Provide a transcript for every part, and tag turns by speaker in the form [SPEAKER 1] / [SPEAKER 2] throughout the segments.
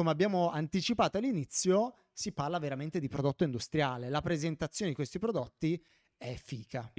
[SPEAKER 1] come abbiamo anticipato all'inizio, si parla veramente di prodotto industriale. La presentazione di questi prodotti è fica.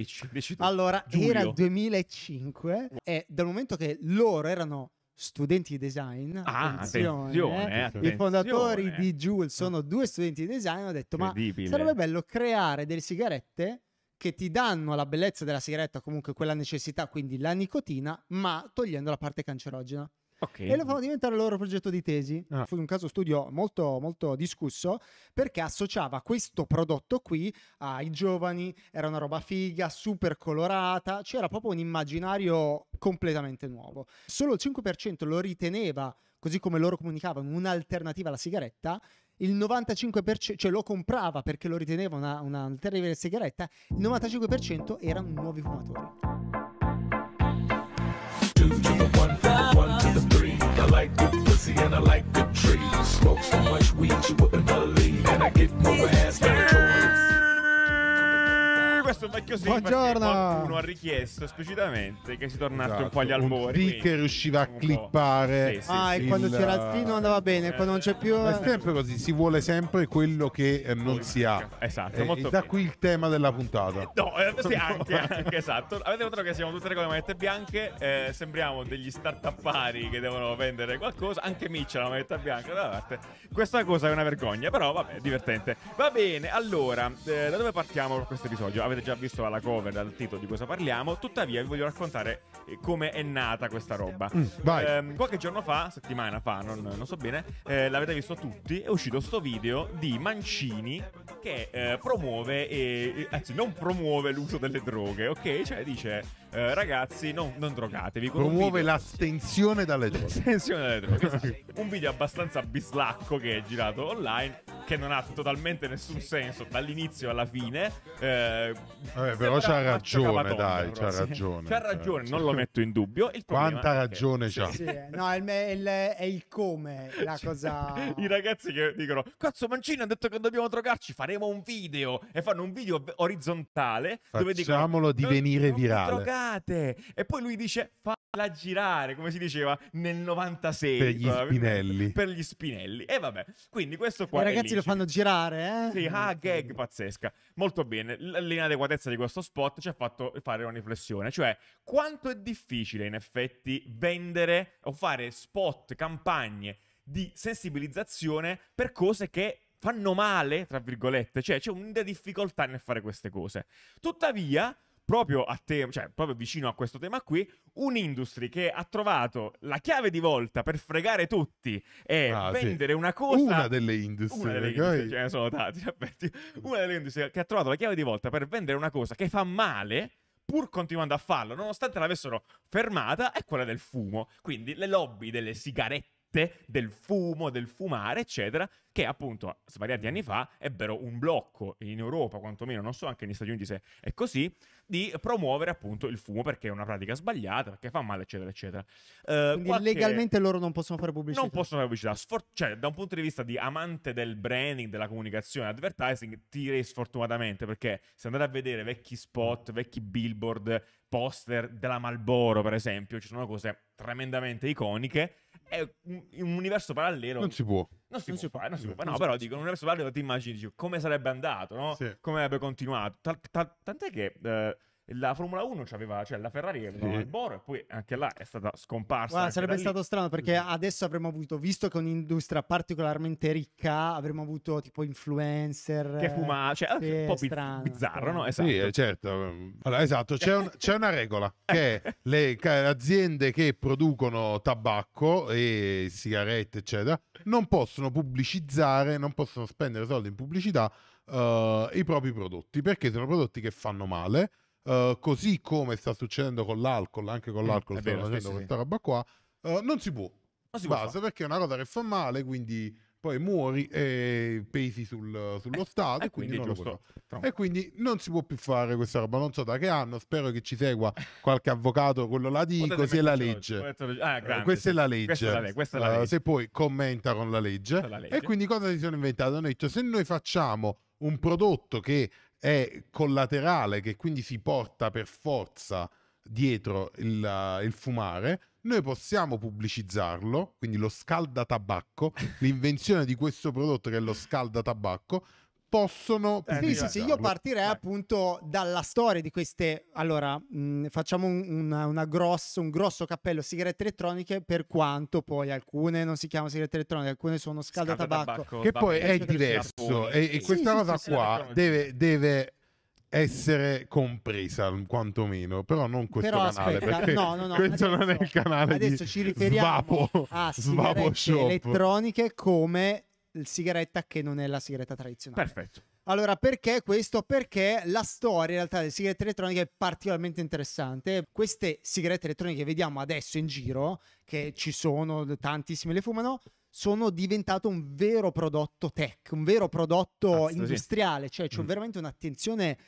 [SPEAKER 1] allora, Giulio. era il 2005 e dal momento che loro erano studenti di design, ah, attenzione, attenzione, eh, attenzione. i fondatori di Joule sono due studenti di design, hanno detto ma sarebbe bello creare delle sigarette che ti danno la bellezza della sigaretta, comunque quella necessità, quindi la nicotina, ma togliendo la parte cancerogena. Okay. E lo fanno diventare il loro progetto di tesi. Ah. Fu un caso studio molto, molto discusso perché associava questo prodotto qui ai giovani, era una roba figa, super colorata, c'era proprio un immaginario completamente nuovo. Solo il 5% lo riteneva, così come loro comunicavano, un'alternativa alla sigaretta il 95% cioè lo comprava perché lo riteneva una, una, terribile sigaretta, il 95% erano nuovi fumatori.
[SPEAKER 2] like good pussy and I like good trees. Smoke so much weed you wouldn't believe. And I get more ass than a toy. proprio questo vecchio sì Buongiorno. qualcuno ha richiesto esplicitamente che si tornasse esatto, un po' agli esatto, albori. Lì
[SPEAKER 3] che riusciva a diciamo clippare. Sì, sì, ah, sì, e quando il... c'era il fino
[SPEAKER 2] andava
[SPEAKER 1] bene, eh, quando
[SPEAKER 3] non c'è più. è eh. sempre così, si vuole sempre quello che eh, non si ha. Esatto, eh, molto e da bene. qui il tema della puntata. no,
[SPEAKER 2] eh, sì, anche, anche esatto. Avete notato che siamo tutte le manette bianche, sembriamo degli start-upari che devono vendere qualcosa, anche Mitch ha la manetta bianca da parte. Questa cosa è una vergogna, però vabbè, divertente. Va bene, allora, da dove partiamo questo episodio? avete già visto alla cover, dal titolo di cosa parliamo. Tuttavia, vi voglio raccontare eh, come è nata questa roba. Mm, eh, qualche giorno fa, settimana fa, non, non so bene, eh, l'avete visto tutti, è uscito questo video di Mancini che eh, promuove, e, anzi non promuove l'uso delle droghe, ok? Cioè dice eh, ragazzi, non, non drogatevi. Promuove
[SPEAKER 3] l'astensione dalle droghe. L'astensione dalle droghe.
[SPEAKER 2] un video abbastanza bislacco che è girato online, che non ha totalmente nessun senso dall'inizio alla fine. Eh, Vabbè, però c'ha ragione, dai, però, c'ha ragione. C'ha ragione, non lo metto in dubbio. Quanta ragione che... c'ha? Sì, sì,
[SPEAKER 1] no, il me, il, è il come la cioè, cosa.
[SPEAKER 2] I ragazzi che dicono: Cazzo, Mancini ha detto che dobbiamo drogarci, faremo un video. E fanno un video orizzontale Facciamolo dove dicono: Facciamolo divenire virale girate! E poi lui dice falla girare, come si diceva nel 96. Per gli vabbè, spinelli. Per gli spinelli. E vabbè, quindi questo qua... I ragazzi lo fanno
[SPEAKER 1] girare, eh? Sì, ah,
[SPEAKER 2] gag pazzesca. Molto bene, l'inadeguatezza di questo spot ci ha fatto fare una riflessione, cioè quanto è difficile in effetti vendere o fare spot, campagne di sensibilizzazione per cose che fanno male, tra virgolette, cioè c'è una difficoltà nel fare queste cose. Tuttavia, proprio a te, cioè proprio vicino a questo tema qui, un'industria che ha trovato la chiave di volta per fregare tutti e ah, vendere sì. una cosa una delle industrie, una delle industrie, ce ne sono tanti, una delle industrie che ha trovato la chiave di volta per vendere una cosa che fa male pur continuando a farlo, nonostante l'avessero fermata, è quella del fumo. Quindi le lobby delle sigarette del fumo, del fumare, eccetera, che appunto svariati anni fa ebbero un blocco in Europa, quantomeno, non so anche negli Stati Uniti se è così, di promuovere appunto il fumo perché è una pratica sbagliata, perché fa male, eccetera, eccetera. Eh, Quindi legalmente
[SPEAKER 1] loro non possono fare pubblicità. Non
[SPEAKER 2] possono fare pubblicità, Sfor- cioè da un punto di vista di amante del branding, della comunicazione, advertising, direi sfortunatamente perché se andate a vedere vecchi spot, vecchi billboard, poster della Malboro, per esempio, ci sono cose tremendamente iconiche. È un universo parallelo. Non si può. Non si, non può, si fare, può, non si può eh, fare. No, però dico, l'universo parallelo ti immagini come sarebbe andato, no? Sì. Come avrebbe continuato. tant'è che... Eh, la Formula 1 c'aveva, cioè la Ferrari aveva sì. il Boro e poi anche là è stata scomparsa. Guarda, sarebbe stato strano perché
[SPEAKER 1] adesso avremmo avuto, visto che è un'industria particolarmente ricca, avremmo avuto tipo influencer. Che fuma, cioè sì, un po' strano,
[SPEAKER 2] bizzarro, sì. no? Esatto. Sì, eh, certo.
[SPEAKER 3] Allora, esatto, c'è, un, c'è una regola che le aziende che producono tabacco e sigarette, eccetera, non possono pubblicizzare, non possono spendere soldi in pubblicità Uh, i propri prodotti perché sono prodotti che fanno male uh, così come sta succedendo con l'alcol, anche con mm, l'alcol mm, stanno vero, facendo questa sì. roba qua, uh, non si può. Non si basa perché è una cosa che fa male, quindi poi muori e pesi sul, sullo eh, Stato e quindi, quindi non lo e quindi non si può più fare questa roba non so da che anno spero che ci segua qualche avvocato quello là di così è la legge questa,
[SPEAKER 2] è la eh, legge. è la legge, questa è la legge. Uh, se
[SPEAKER 3] poi commenta con la legge. la legge. e quindi cosa si sono inventati hanno cioè, detto se noi facciamo un prodotto che è collaterale che quindi si porta per forza dietro il, eh, il fumare, noi possiamo pubblicizzarlo, quindi lo scaldatabacco, l'invenzione di questo prodotto che è lo scaldatabacco,
[SPEAKER 1] possono... Eh, sì, sì, sì, io partirei Vai. appunto dalla storia di queste... Allora, mh, facciamo un, una, una un grosso cappello sigarette elettroniche per quanto poi alcune non si chiamano sigarette elettroniche, alcune sono scalda tabacco. Che poi è diverso e, e questa cosa qua deve,
[SPEAKER 3] deve essere compresa quantomeno però non questo però, canale aspetta, perché no, no, no, questo adesso, non è il canale adesso ci riferiamo svapo, a sigarette elettroniche
[SPEAKER 1] come sigaretta che non è la sigaretta tradizionale. Perfetto. Allora, perché questo? Perché la storia in realtà delle sigarette elettroniche è particolarmente interessante. Queste sigarette elettroniche che vediamo adesso in giro, che ci sono, tantissime le fumano, sono diventate un vero prodotto tech, un vero prodotto Azzo, industriale, cioè c'è mm. veramente un'attenzione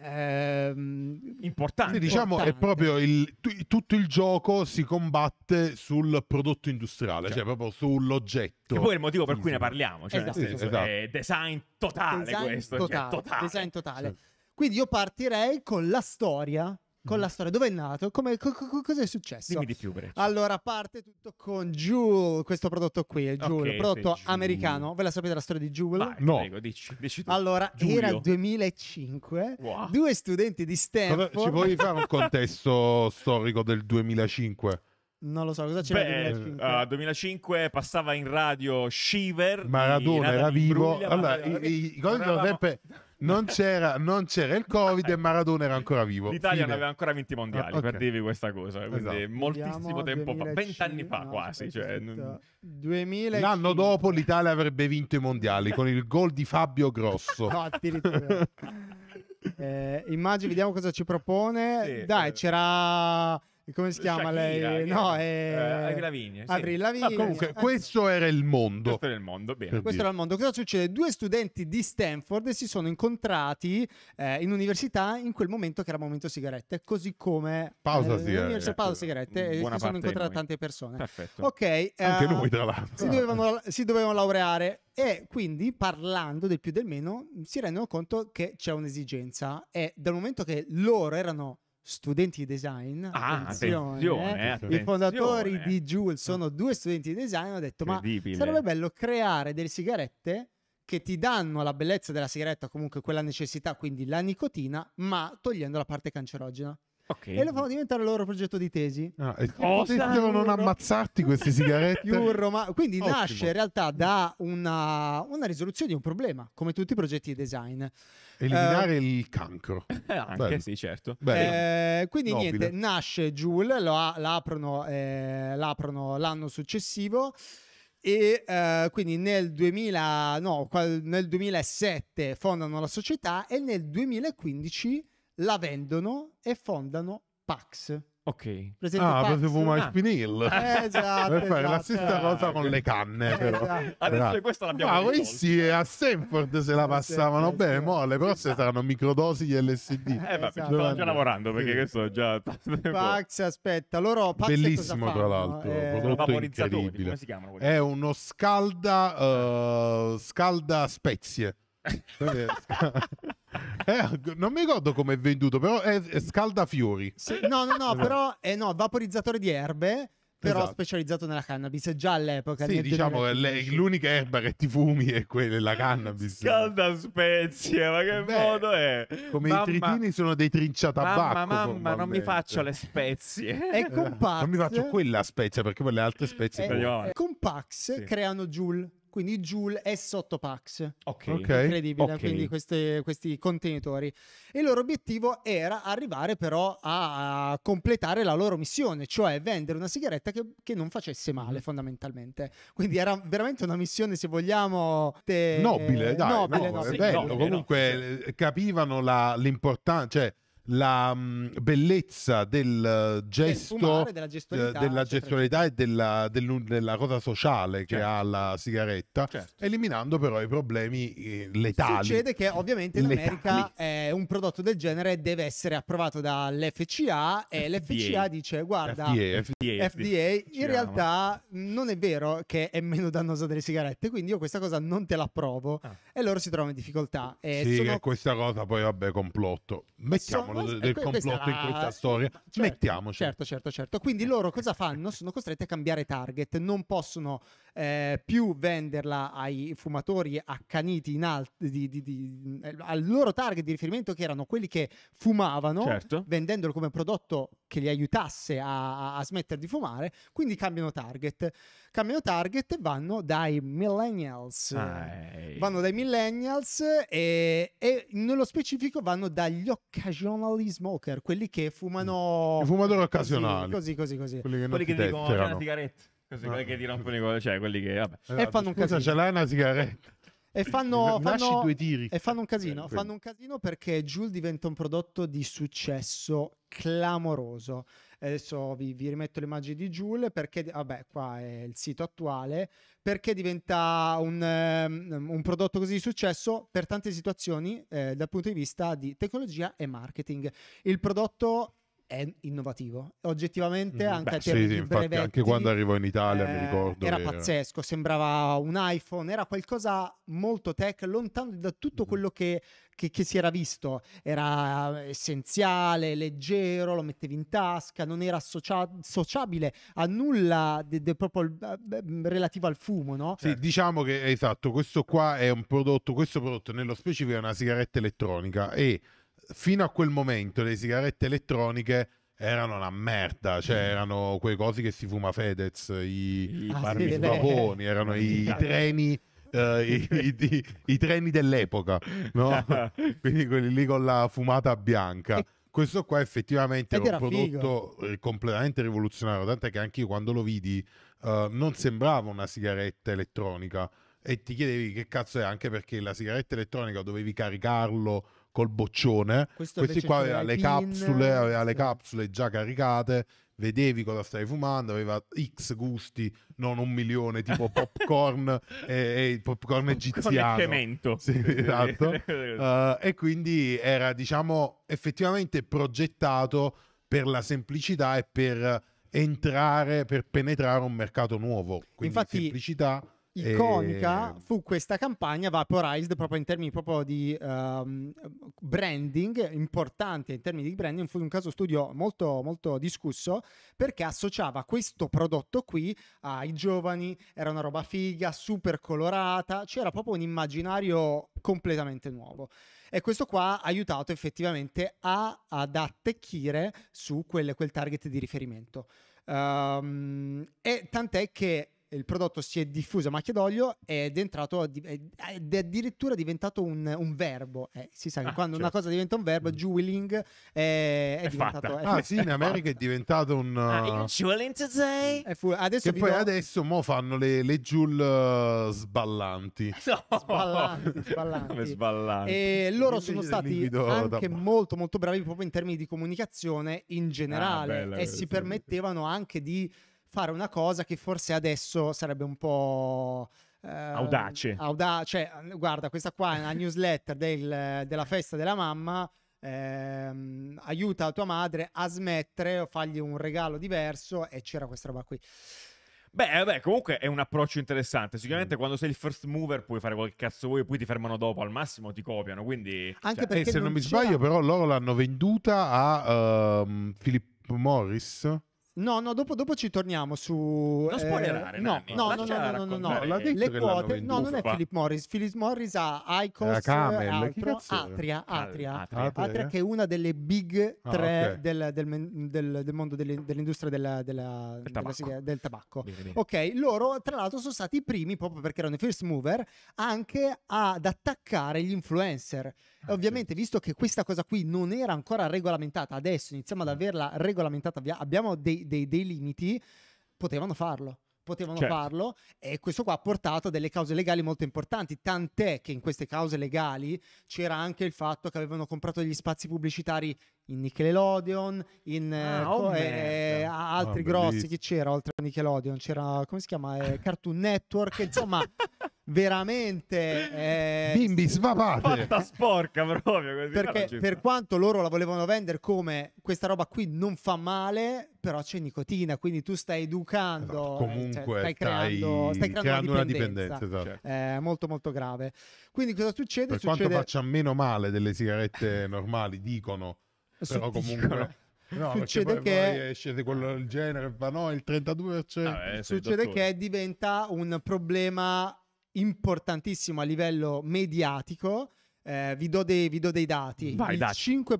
[SPEAKER 1] Ehm, importante. diciamo importante. è
[SPEAKER 3] proprio il, t- tutto il gioco si combatte sul prodotto industriale, cioè, cioè proprio sull'oggetto. Che poi è il motivo per cui ne parliamo, cioè esatto. Senso, esatto. è
[SPEAKER 2] design totale design questo, cioè, totale, cioè, totale. Design totale. Certo.
[SPEAKER 1] Quindi io partirei con la storia con la storia. Dove è nato? Come, co- co- cosa è successo? Dimmi di più, Breccia. Allora, parte tutto con Jewel, questo prodotto qui è Jewel, Ok, prodotto Jewel. americano. Ve la sapete la storia di Jewel? Vai, No. prego, dici, dici tu. Allora, Giulio. era il 2005.
[SPEAKER 2] Wow. Due studenti di Cosa- ci puoi fare un
[SPEAKER 3] contesto storico del 2005?
[SPEAKER 2] Non lo so, cosa c'era nel 2005? ah, 2005 passava in radio Shiver. Maradona era vivo. Imbruglia, Allora, Maradona- i, i- i- cosa sono Eravamo- sempre
[SPEAKER 3] non c'era, non c'era il Covid e Maradona era ancora vivo. L'Italia Fine. non aveva ancora
[SPEAKER 2] vinto i mondiali, ah, okay. per dirvi questa cosa. Quindi esatto. moltissimo Andiamo tempo 2005, fa, vent'anni fa no, quasi. Cioè,
[SPEAKER 3] 2005. L'anno dopo l'Italia avrebbe vinto i mondiali con il gol di Fabio Grosso. no,
[SPEAKER 2] addirittura.
[SPEAKER 1] eh, immagini, vediamo cosa ci propone. Sì, Dai, eh. c'era come si chiama Shakira, lei? No, è... Eh, eh, Lavigne, sì. Avril Lavigne. Ah, comunque,
[SPEAKER 3] questo era il mondo. Questo era il
[SPEAKER 1] mondo,
[SPEAKER 2] bene. Questo era il
[SPEAKER 1] mondo. Cosa succede? Due studenti di Stanford si sono incontrati eh, in università in quel momento che era momento sigarette, così come... Pausa eh, sigarette. Pausa sigarette. E eh, si sono incontrate tante persone. Perfetto. Ok. Eh, Anche uh, noi, tra l'altro. Si ah. dovevano, si dovevano laureare e quindi parlando del più del meno si rendono conto che c'è un'esigenza e dal momento che loro erano studenti di design. Ah, attenzione, attenzione, attenzione. Eh. I fondatori di Joule sono due studenti di design. Hanno detto: Ma sarebbe bello creare delle sigarette che ti danno la bellezza della sigaretta, comunque quella necessità, quindi la nicotina, ma togliendo la parte cancerogena. Okay. E lo fanno diventare il loro progetto di tesi.
[SPEAKER 3] Ah, e non ammazzarti queste sigarette. Piurro, ma... Quindi Ottimo. nasce in
[SPEAKER 1] realtà da una, una, risoluzione di un problema, come tutti i progetti di design. Eliminare uh,
[SPEAKER 2] il cancro. anche, Bello. sì, certo. Eh, quindi Nobile. niente,
[SPEAKER 1] nasce Joule, lo, l'aprono, eh, l'aprono l'anno successivo e uh, quindi nel, 2000, no, nel, 2007 fondano la società e nel 2015 la vendono e fondano Pax.
[SPEAKER 2] Ok. Presente ah,
[SPEAKER 1] Pax? proprio come ah. Spinil. Eh, esatto, per fare esatto. la stessa esatto. cosa con le canne, eh, però. Esatto. Adesso
[SPEAKER 3] esatto. questa l'abbiamo Ma ah, questi a Stanford se la passavano bene, esatto. molle, però se saranno microdosi di LSD. Eh, vabbè, stanno esatto. già
[SPEAKER 2] lavorando perché sì. questo già... Pax,
[SPEAKER 1] aspetta,
[SPEAKER 3] loro... Pax Bellissimo, tra l'altro, eh, prodotto incredibile. Come si chiamano? È uno scalda... Uh, scalda spezie tedesca. eh, non mi ricordo come è venduto, però è, è scaldafiori. Sì,
[SPEAKER 1] no, no, no, esatto. però è no, vaporizzatore di erbe però esatto. specializzato nella cannabis già all'epoca. Sì, diciamo che
[SPEAKER 3] le, l'unica erba che ti fumi è quella della cannabis.
[SPEAKER 2] Calda
[SPEAKER 1] spezie, ma che Beh, modo è?
[SPEAKER 3] Come mamma, i tritini sono dei trinciatabacco. Mamma, mamma, non mi faccio le spezie. E Compax... Eh, non mi faccio quella spezia perché quelle altre spezie... E, e
[SPEAKER 1] Compax sì. creano Joule quindi Joule è sotto Pax. Ok. Incredibile, okay. quindi queste, questi contenitori. E il loro obiettivo era arrivare però a, completare la loro missione, cioè vendere una sigaretta che, che, non facesse male mm. fondamentalmente. Quindi era veramente una missione, se vogliamo... Te... nobile, dai. Nobile, no, nobile. Bello, sì, nobile,
[SPEAKER 3] comunque no. Eh, capivano la, l'importanza, cioè la mm, bellezza del eh, gesto, del della gestualità, e della, del, della, cosa sociale che certo. ha la sigaretta, certo. eliminando però i problemi eh, letali. Succede
[SPEAKER 1] che ovviamente in America eh, un prodotto del genere deve essere approvato dall'FCA e FDA. l'FCA dice guarda, FDA, FDA, FDA in realtà ama. non è vero che è meno dannosa delle sigarette, quindi io questa cosa non te l'approvo ah. e loro si trovano in difficoltà. E sì, sono...
[SPEAKER 3] questa cosa poi vabbè
[SPEAKER 1] complotto. Mettiamola parlavo cioè, cosa, del complotto in questa storia. Certo, Mettiamoci. Certo, certo, certo. Quindi loro cosa fanno? Sono costretti a cambiare target, non possono eh, più venderla ai fumatori accaniti in alt- di, di, di, eh, al loro target di riferimento che erano quelli che fumavano, certo. vendendolo come prodotto che li aiutasse a, a, smettere di fumare, quindi cambiano target. Cambiano target e vanno dai millennials. Ai. Ah, vanno dai millennials e, e, nello specifico vanno dagli occasionally smoker, quelli che fumano... Mm. I fumatori occasionali. Così, così, così. Quelli che, quelli che dicono una sigaretta. Così, no. quelli che
[SPEAKER 2] ti rompono gol, cioè quelli che. Vabbè. Allora, esatto. e fanno un casino. ce
[SPEAKER 1] l'hai una sigaretta. E fanno, fanno, due tiri. E fanno un casino. Eh, fanno un casino perché Jul diventa un prodotto di successo clamoroso. Adesso vi, vi rimetto le immagini di Jul perché, vabbè, qua è il sito attuale. Perché diventa un, um, un prodotto così di successo per tante situazioni eh, dal punto di vista di tecnologia e marketing. Il prodotto è innovativo. Oggettivamente mm, anche beh, sì, sì, infatti, anche quando arrivò in Italia, eh, mi ricordo. Era, era, pazzesco, sembrava un iPhone, era qualcosa molto tech, lontano da tutto mm quello che, che, che, si era visto. Era essenziale, leggero, lo mettevi in tasca, non era associa- associabile a nulla de, de proprio il, relativo al fumo, no?
[SPEAKER 3] Sì, certo. diciamo che esatto, questo qua è un prodotto, questo prodotto nello specifico è una sigaretta elettronica e fino a quel momento le sigarette elettroniche erano una merda, cioè mm. erano quei cosi che si fuma Fedez, i, ah, sì, vaponi, erano i, i esatto. treni Uh, i, i, i, i, treni dell'epoca, no? quindi quelli lì con la fumata bianca. Questo qua effettivamente Ed è un prodotto figo. Eh, completamente rivoluzionario, tant'è che anche io quando lo vidi uh, non sembrava una sigaretta elettronica e ti chiedevi che cazzo è, anche perché la sigaretta elettronica dovevi caricarlo col boccione. Questo Questi qua aveva le, capsule, aveva le capsule già caricate, vedevi cosa stavi fumando, aveva X gusti, non un milione, tipo popcorn e, e il popcorn, popcorn egiziano. Sì, esatto. uh, e quindi era, diciamo, effettivamente progettato per la semplicità e per entrare, per penetrare un mercato nuovo. Quindi Infatti, semplicità iconica e...
[SPEAKER 1] Ehm. fu questa campagna Vaporized proprio in termini proprio di um, branding importante in termini di branding fu un caso studio molto molto discusso perché associava questo prodotto qui ai giovani era una roba figa super colorata c'era proprio un immaginario completamente nuovo e questo qua ha aiutato effettivamente a, ad attecchire su quel, quel target di riferimento um, e tant'è che il prodotto si è diffuso a macchia d'olio ed è entrato ed è addirittura diventato un, un verbo. Eh, si sa che ah, quando certo. una cosa diventa un verbo, mm. Juiling è, eh, è, è diventato. Fatta. È, ah, sì, in America
[SPEAKER 3] fatta. è diventato un. Uh, ah, eh,
[SPEAKER 1] today? È fu- adesso che poi do...
[SPEAKER 3] adesso mo fanno le, le Jul uh, eh, sballanti.
[SPEAKER 1] No. Sballanti,
[SPEAKER 3] sballanti. sballanti. E loro sono stati anche da...
[SPEAKER 1] molto, molto bravi proprio in termini di comunicazione in generale ah, bella, e si permettevano anche di fare una cosa che forse adesso sarebbe un po'... Eh, audace. audace. Cioè, guarda, questa qua è una newsletter del, della festa della mamma. Ehm, aiuta tua madre a smettere o fagli un regalo diverso e c'era questa roba qui.
[SPEAKER 2] Beh, eh, beh, comunque è un approccio interessante. Sicuramente mm. quando sei il first mover puoi fare quel cazzo vuoi, poi ti fermano dopo, al massimo ti copiano. Quindi, Anche cioè... perché eh, se non, non mi sbaglio,
[SPEAKER 3] però loro l'hanno venduta a um, Philip Morris.
[SPEAKER 2] No, no,
[SPEAKER 1] dopo, dopo, ci torniamo su. Non eh, spoilerare, eh, no, no, no, no, no, no, no, le quote. No, non è Philip Morris. Philip Morris ha Icos, Camel, altro, Atria, Atria, Atria, Atria, Atria, eh? che è una delle big tre ah, okay. del, del, del, del, mondo dell'industria della, della, tabacco. Della, del tabacco. Bene, bene. Ok, loro tra l'altro sono stati i primi, proprio perché erano i first mover, anche ad attaccare gli influencer e ah, ovviamente, visto che questa cosa qui non era ancora regolamentata, adesso iniziamo ad mm. averla regolamentata, abbiamo dei, dei, dei limiti, potevano farlo potevano certo. farlo e questo qua ha portato a delle cause legali molto importanti, tant'è che in queste cause legali c'era anche il fatto che avevano comprato degli spazi pubblicitari in Nickelodeon, in ah, eh, oh eh, ah, altri oh, grossi, chi c'era oltre a Nickelodeon? C'era, come si chiama, eh, Cartoon Network, insomma... veramente eh, bimbi svapate fatta sporca proprio perché per quanto loro la volevano vendere come questa roba qui non fa male però c'è nicotina quindi tu stai educando esatto, eh, comunque cioè, stai, stai, creando, stai creando, creando, una dipendenza, una dipendenza esatto. Certo. eh, molto molto grave quindi cosa succede? per succede... quanto faccia
[SPEAKER 3] meno male delle sigarette normali dicono però comunque No, succede poi che poi esce quello del genere,
[SPEAKER 1] ma no, il 32%. Ah, beh, succede che diventa un problema importantissimo a livello mediatico. Eh, vi, do dei, vi, do dei, dati. Vai, il dai. 5%,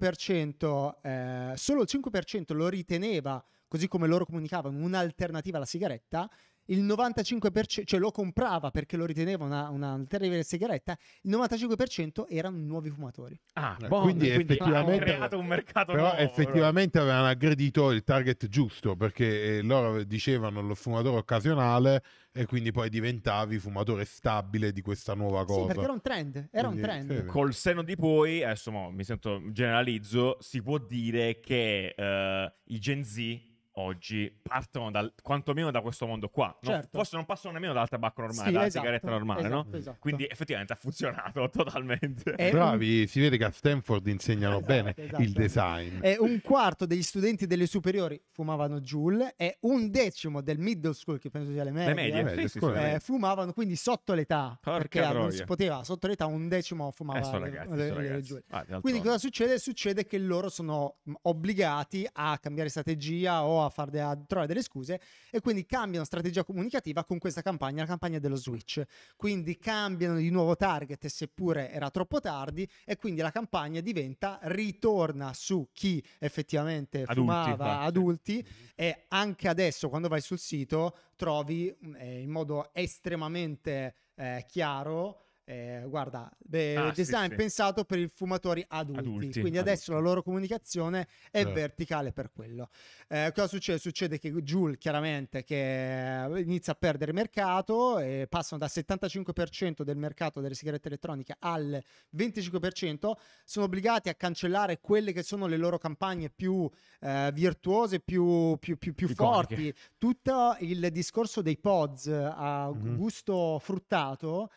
[SPEAKER 1] eh, solo il 5% lo riteneva, così come loro comunicavano, un'alternativa alla sigaretta il 95%, cioè lo comprava perché lo riteneva una, una terribile sigaretta, il 95% erano nuovi fumatori.
[SPEAKER 2] Ah, eh, buono, quindi, quindi effettivamente creato un mercato però nuovo, effettivamente
[SPEAKER 3] però. avevano aggredito il target giusto perché eh, loro dicevano lo fumatore occasionale e quindi poi diventavi fumatore stabile di questa nuova
[SPEAKER 2] cosa. Sì, perché era un trend, era quindi, un trend. sì. Col seno di poi, adesso mo, mi sento generalizzo, si può dire che uh, i Gen Z oggi partono dal, quantomeno da questo mondo qua. No, certo. Forse non passano nemmeno dal tabacco normale, sì, dalla esatto, sigaretta normale, esatto, no? Esatto. Quindi effettivamente ha funzionato totalmente. È
[SPEAKER 3] Bravi, un... si vede che a Stanford insegnano esatto, bene esatto. il design. È
[SPEAKER 1] un quarto degli studenti delle superiori fumavano Joule e un decimo del middle school, che penso sia le medie, le medie, eh, medie, medie scuola, eh, fumavano quindi sotto l'età,
[SPEAKER 2] Porca perché droga. non si
[SPEAKER 1] poteva, sotto l'età un decimo fumava eh, ragazzi, le, so le
[SPEAKER 2] ah, quindi cosa
[SPEAKER 1] succede? Succede che loro sono mm, obbligati a cambiare strategia o a a, farne, a trovare delle scuse e quindi cambiano strategia comunicativa con questa campagna, la campagna dello switch. Quindi cambiano di nuovo target seppure era troppo tardi e quindi la campagna diventa ritorna su chi effettivamente adulti, fumava adulti e anche adesso quando vai sul sito trovi mm, eh, in modo estremamente eh, chiaro eh, guarda, beh, ah, design sì, sì. pensato per i fumatori adulti, adulti quindi adulti. adesso la loro comunicazione è uh. verticale per quello. Eh, cosa succede? Succede che Joule chiaramente che inizia a perdere mercato, e passano dal 75% del mercato delle sigarette elettroniche al 25%, sono obbligati a cancellare quelle che sono le loro campagne più eh, virtuose, più, più, più, più forti, tutto il discorso dei pods a mm-hmm. gusto fruttato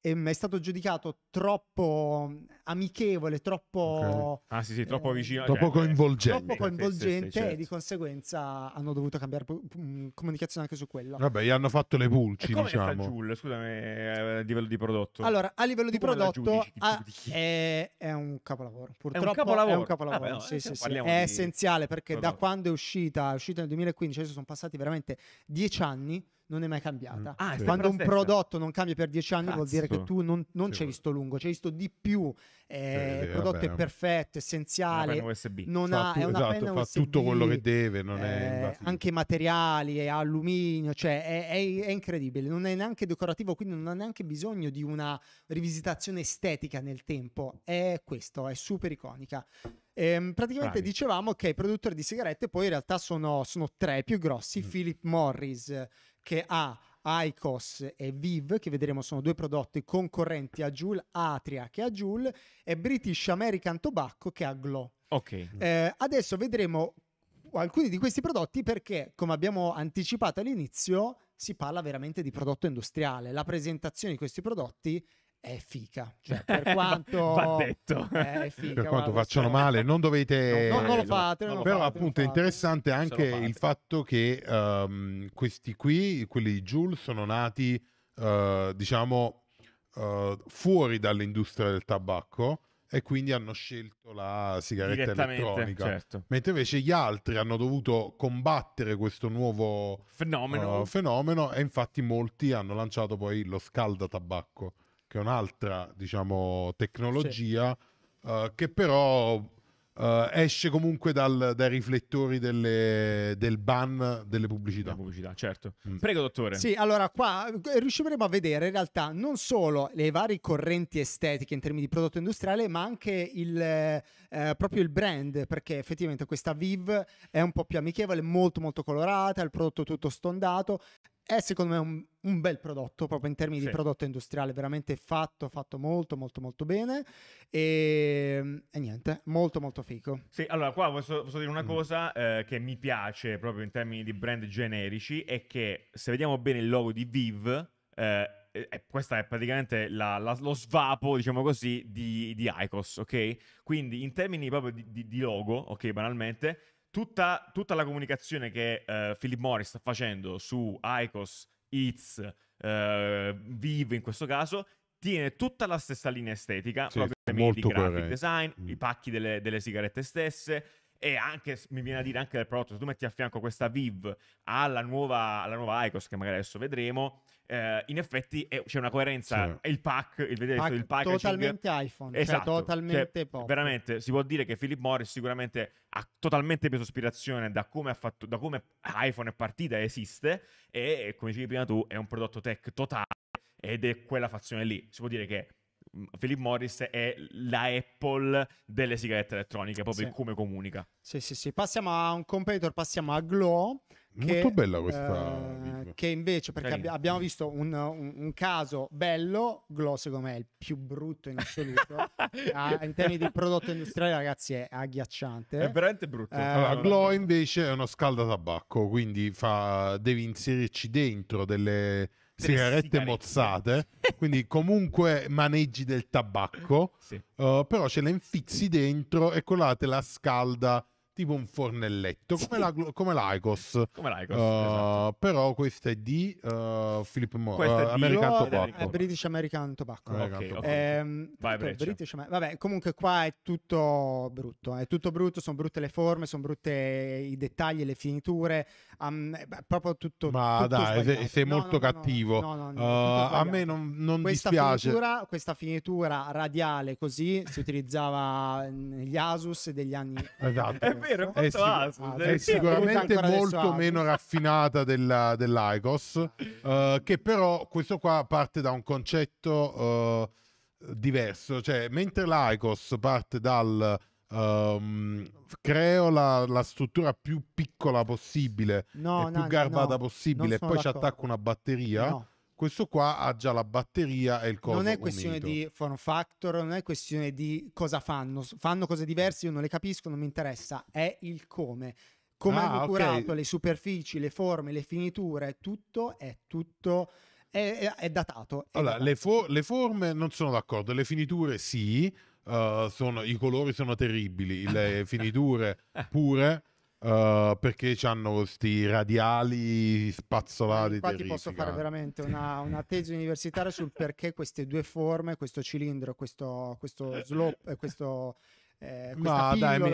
[SPEAKER 1] è stato giudicato troppo mm, amichevole, troppo,
[SPEAKER 2] okay. ah, sì, sì, troppo eh, vicino, eh, troppo, cioè, eh, coinvolgente. troppo coinvolgente, certo. e
[SPEAKER 1] di conseguenza hanno dovuto cambiare mm, comunicazione anche su quello. Vabbè, gli hanno fatto le pulci, diciamo.
[SPEAKER 2] Fagiul, scusami, eh, a livello di prodotto. Allora, a livello di prodotto giudici, a, ah,
[SPEAKER 1] è, è, un capolavoro, purtroppo è un capolavoro, è, un capolavoro. Ah, no, è essenziale perché prodotto. da quando è uscita, è uscita nel 2015, adesso sono passati veramente dieci anni non è mai cambiata. Mm. Ah, Quando un prodotto non cambia per dieci anni Cazzo. vuol dire che tu non, non sì. c'hai visto lungo, ci hai visto di più. Eh, il prodotto vabbè. è perfetto, essenziale, non fa, ha, tu, esatto, fa tutto quello che deve, eh, anche materiali, è alluminio, cioè è, è, è incredibile, non è neanche decorativo, quindi non ha neanche bisogno di una rivisitazione estetica nel tempo, è questo, è super iconica. Ehm, praticamente Bravi. dicevamo che i produttori di sigarette poi in realtà sono, sono tre più grossi, mm. Philip Morris, che ha Icos e Viv, che vedremo sono due prodotti concorrenti a Joule, Atria che ha Joule e British American Tobacco che ha GLO. Ok. Eh, adesso vedremo alcuni di questi prodotti perché, come abbiamo anticipato all'inizio, si parla veramente di prodotto industriale. La presentazione di questi prodotti è fica. Cioè, eh, per quanto, Va detto. È fica, per quanto facciano male,
[SPEAKER 3] non dovete... No, no, non lo eh, fate. Non lo però fate, appunto è interessante anche il fatto che um, questi qui, quelli di Jules, sono nati, uh, diciamo, uh, fuori dall'industria del tabacco e quindi hanno scelto la sigaretta elettronica. Certo. Mentre invece gli altri hanno dovuto combattere questo nuovo fenomeno. Uh, fenomeno e infatti molti hanno lanciato poi lo scaldatabacco che è un'altra diciamo, tecnologia sì. uh, che però uh, esce comunque dal, dai riflettori delle, del ban delle
[SPEAKER 2] pubblicità. La pubblicità certo. Mm. Prego dottore. Sì,
[SPEAKER 1] allora qua eh, riusciremo a vedere in realtà non solo le varie correnti estetiche in termini di prodotto industriale, ma anche il, eh, proprio il brand, perché effettivamente questa Viv è un po' più amichevole, molto molto colorata, è il prodotto tutto stondato è secondo me un, un, bel prodotto, proprio in termini sì. di prodotto industriale, veramente fatto, fatto molto, molto, molto bene e, e niente, molto, molto fico.
[SPEAKER 2] Sì, allora qua posso, posso dire una mm. cosa eh, che mi piace proprio in termini di brand generici, è che se vediamo bene il logo di Viv, eh, eh, questa è praticamente la, la, lo svapo, diciamo così, di, di, ICOS, ok? Quindi in termini proprio di, di, di logo, ok, banalmente, tutta, tutta la comunicazione che uh, Philip Morris sta facendo su Icos, It's, uh, eh, Vive in questo caso, tiene tutta la stessa linea estetica, sì, proprio molto di design, mm. i pacchi delle, delle sigarette stesse, e anche, mi viene a dire anche del prodotto, se tu metti a fianco questa Viv alla nuova, alla nuova Icos che magari adesso vedremo, eh, in effetti è, c'è una coerenza, sì. il pack, il, vedete, pack il packaging totalmente iPhone, cioè esatto, cioè totalmente cioè, Veramente, si può dire che Philip Morris sicuramente ha totalmente preso ispirazione da come, fatto, da come iPhone è partita e esiste e come dicevi prima tu è un prodotto tech totale ed è quella fazione lì, si può dire che Philip Morris è la Apple delle sigarette elettroniche, proprio sì. come comunica.
[SPEAKER 1] Sì, sì, sì. Passiamo a un competitor, passiamo a Glow. Che, Molto bella questa. Eh, che invece, perché ab- abbiamo visto un, un, un, caso bello, Glow secondo me è il più brutto in assoluto. ah, in termini di prodotto industriale, ragazzi, è agghiacciante. È veramente brutto.
[SPEAKER 2] Eh, allora, Glow
[SPEAKER 3] invece è uno scaldatabacco, quindi fa... devi inserirci dentro delle sigarette mozzate, quindi comunque maneggi del tabacco, sì. uh, però ce la infizzi dentro e quella te la scalda tipo un fornelletto, sì. come, la, come l'Icos. Come l'Icos uh, eh, esatto. Però questa è di uh, Philip Morris. Uh, American Tobacco.
[SPEAKER 1] British American Tobacco. American okay, Tobacco. Ehm, Vai, British, vabbè, comunque qua è tutto brutto. È tutto brutto, sono brutte le forme, sono brutte i dettagli, le finiture. Um, è eh, proprio tutto Ma tutto dai, sei,
[SPEAKER 3] sei, molto no, no, cattivo. No, uh, a
[SPEAKER 1] me non, non questa dispiace. Finitura, questa finitura radiale così si utilizzava negli Asus degli anni...
[SPEAKER 3] esatto
[SPEAKER 1] vero, è, sic- aso, ah, è sicuramente molto meno
[SPEAKER 3] raffinata della, dell'Aigos, uh, eh, che però questo qua parte da un concetto uh, diverso, cioè mentre l'Icos parte dal... Um, creo la, la, struttura più piccola possibile no, e no, più garbata no, possibile e poi d'accordo. ci attacco una batteria questo qua ha già la batteria e il coso. Non è questione umito. di
[SPEAKER 1] form factor, non è questione di cosa fanno. Fanno cose diverse, io non le capisco, non mi interessa. È il come. Come ah, hanno okay. curato le superfici, le forme, le finiture, tutto è tutto. È, è, datato. È allora, datato.
[SPEAKER 3] Le, for- le, forme non sono d'accordo, le finiture sì, uh, sono, i colori sono terribili, le finiture pure. Eh, perché hanno questi radiali spazzolati. ti posso fare veramente
[SPEAKER 1] una, una tesi universitaria sul perché queste due forme, questo cilindro, questo, questo eh. slope, questo... Eh, Ma dai, mi...